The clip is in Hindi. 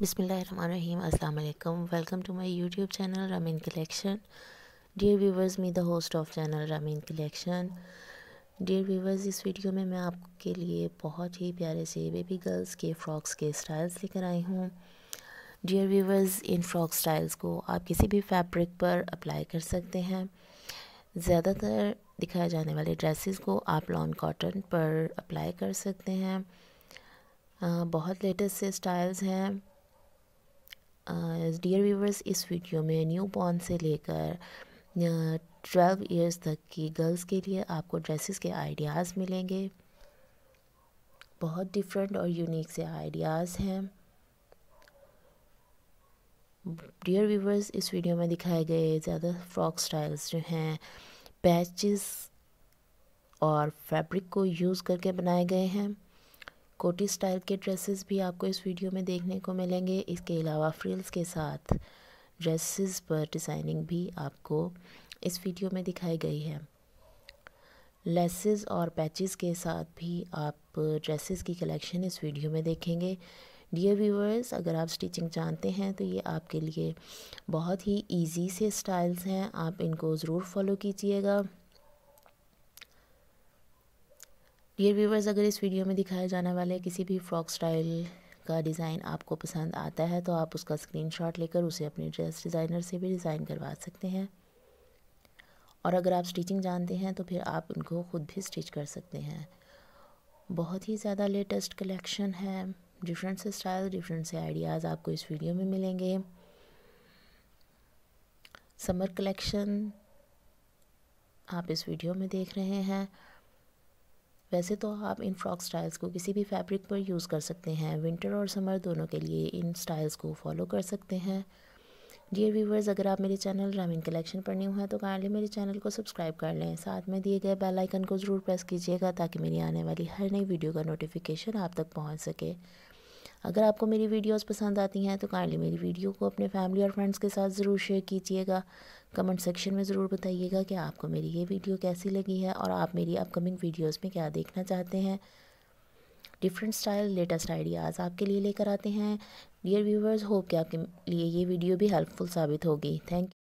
बिसमीम अल्लाम welcome to my YouTube channel Rameen collection dear viewers me the host of channel Rameen collection dear viewers इस वीडियो में मैं आपके लिए बहुत ही प्यारे से बेबी गर्ल्स के फ़्रॉक्स के स्टाइल्स लेकर आई हूँ डियर व्यूवर्स इन फ्रॉक स्टाइल्स को आप किसी भी फैब्रिक पर अप्लाई कर सकते हैं ज़्यादातर दिखाए जाने वाले ड्रेसिस को आप लॉन कॉटन पर अप्लाई कर सकते हैं बहुत लेटेस्ट से स्टाइल्स हैं डियर uh, व्यूवर्स इस वीडियो में न्यू बॉर्न से लेकर ट्वेल्व uh, इयर्स तक की गर्ल्स के लिए आपको ड्रेसेस के आइडियाज़ मिलेंगे बहुत डिफरेंट और यूनिक से आइडियाज़ हैं डियर व्यूवर्स इस वीडियो में दिखाए गए ज़्यादा फ्रॉक स्टाइल्स जो हैं पैचेस और फैब्रिक को यूज़ करके बनाए गए हैं कोटी स्टाइल के ड्रेसेस भी आपको इस वीडियो में देखने को मिलेंगे इसके अलावा फ्रिल्स के साथ ड्रेसेस पर डिज़ाइनिंग भी आपको इस वीडियो में दिखाई गई है लेसेस और पैचेस के साथ भी आप ड्रेसेस की कलेक्शन इस वीडियो में देखेंगे डियर व्यूअर्स अगर आप स्टिचिंग जानते हैं तो ये आपके लिए बहुत ही इजी से स्टाइल्स हैं आप इनको ज़रूर फॉलो कीजिएगा डियर व्यूवर्स अगर इस वीडियो में दिखाया जाने वाले किसी भी फ्रॉक स्टाइल का डिज़ाइन आपको पसंद आता है तो आप उसका स्क्रीनशॉट लेकर उसे अपने ड्रेस डिज़ाइनर से भी डिज़ाइन करवा सकते हैं और अगर आप स्टिचिंग जानते हैं तो फिर आप उनको ख़ुद भी स्टिच कर सकते हैं बहुत ही ज़्यादा लेटेस्ट कलेक्शन है डिफरेंट से स्टाइल डिफरेंट से आइडियाज़ आपको इस वीडियो में मिलेंगे समर कलेक्शन आप इस वीडियो में देख रहे हैं वैसे तो आप इन फ्रॉक स्टाइल्स को किसी भी फैब्रिक पर यूज़ कर सकते हैं विंटर और समर दोनों के लिए इन स्टाइल्स को फॉलो कर सकते हैं डियर व्यूवर्स अगर आप मेरे चैनल रामीन कलेक्शन पर न्यू हैं तो काइंडली मेरे चैनल को सब्सक्राइब कर लें साथ में दिए गए बेल आइकन को ज़रूर प्रेस कीजिएगा ताकि मेरी आने वाली हर नई वीडियो का नोटिफिकेशन आप तक पहुंच सके अगर आपको मेरी वीडियोस पसंद आती हैं तो काइंडली मेरी वीडियो को अपने फैमिली और फ्रेंड्स के साथ ज़रूर शेयर कीजिएगा कमेंट सेक्शन में ज़रूर बताइएगा कि आपको मेरी ये वीडियो कैसी लगी है और आप मेरी अपकमिंग वीडियोज़ में क्या देखना चाहते हैं डिफरेंट स्टाइल लेटेस्ट आइडियाज़ आपके लिए लेकर आते हैं डियर व्यूवर्स होप कि आपके लिए ये वीडियो भी हेल्पफुल साबित होगी थैंक